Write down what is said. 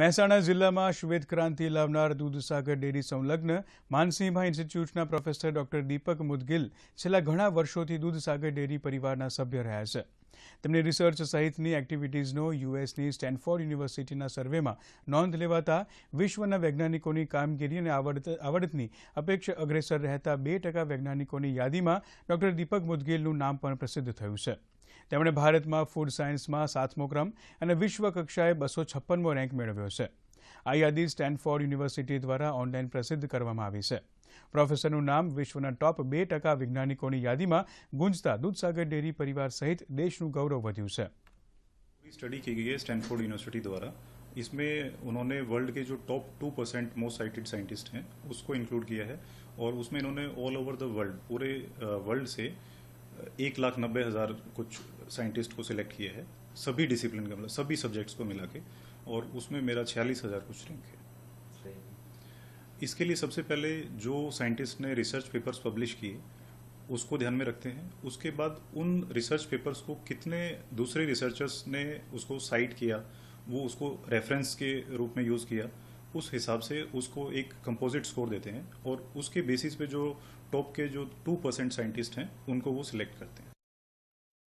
મહેસાણા જિલ્લામાં શ્વેત ક્રાંતિ લાવનાર દૂધસાગર ડેરી સંલગ્ન માનસિંહભાઈ ઇન્સ્ટિટ્યૂટના પ્રોફેસર ડોક્ટર દીપક મુદગિલ છેલ્લા ઘણા વર્ષોથી દૂધસાગર ડેરી પરિવારના સભ્ય રહ્યા છે તેમની રિસર્ચ સહિતની એક્ટિવિટીઝનો યુએસની સ્ટેનફોર્ડ યુનિવર્સિટીના સર્વેમાં નોંધ લેવાતા વિશ્વના વૈજ્ઞાનિકોની કામગીરી અને આવડતની અપેક્ષા અગ્રેસર રહેતા બે ટકા વૈજ્ઞાનિકોની યાદીમાં ડોક્ટર દીપક મુદગિલનું નામ પણ પ્રસિદ્ધ થયું છે તમેને ભારત માં ફૂડ સાયન્સ માં 7મો ક્રમ અને વિશ્વ કક્ષાએ 256મો રેન્ક મેળવ્યો છે આ યાદી સ્ટેનફોર્ડ યુનિવર્સિટી દ્વારા ઓનલાઈન પ્રસિદ્ધ કરવામાં આવી છે પ્રોફેસરનું નામ વિશ્વના ટોપ 2% વૈજ્ઞાનિકોની યાદીમાં ગુંજતા દૂધસાગર ડેરી પરિવાર સહિત દેશનું ગૌરવ વધ્યું છે સ્ટડી કીધી ગઈ છે સ્ટેનફોર્ડ યુનિવર્સિટી દ્વારા इसमें उन्होंने वर्ल्ड के जो टॉप 2% मोस्ट साइटेड साइंटिस्ट हैं उसको इंक्लूड किया है और उसमें उन्होंने ऑल ओवर द वर्ल्ड पूरे वर्ल्ड से एक लाख नब्बे हज़ार कुछ साइंटिस्ट को सिलेक्ट किया है सभी डिसिप्लिन के मतलब सभी सब्जेक्ट्स को मिला के और उसमें मेरा छियालीस हज़ार कुछ रैंक है इसके लिए सबसे पहले जो साइंटिस्ट ने रिसर्च पेपर्स पब्लिश किए उसको ध्यान में रखते हैं उसके बाद उन रिसर्च पेपर्स को कितने दूसरे रिसर्चर्स ने उसको साइट किया वो उसको रेफरेंस के रूप में यूज़ किया उस हिसाब से उसको एक कंपोजिट स्कोर देते हैं और उसके बेसिस पे जो टॉप के जो टू परसेंट साइंटिस्ट हैं उनको वो सिलेक्ट करते हैं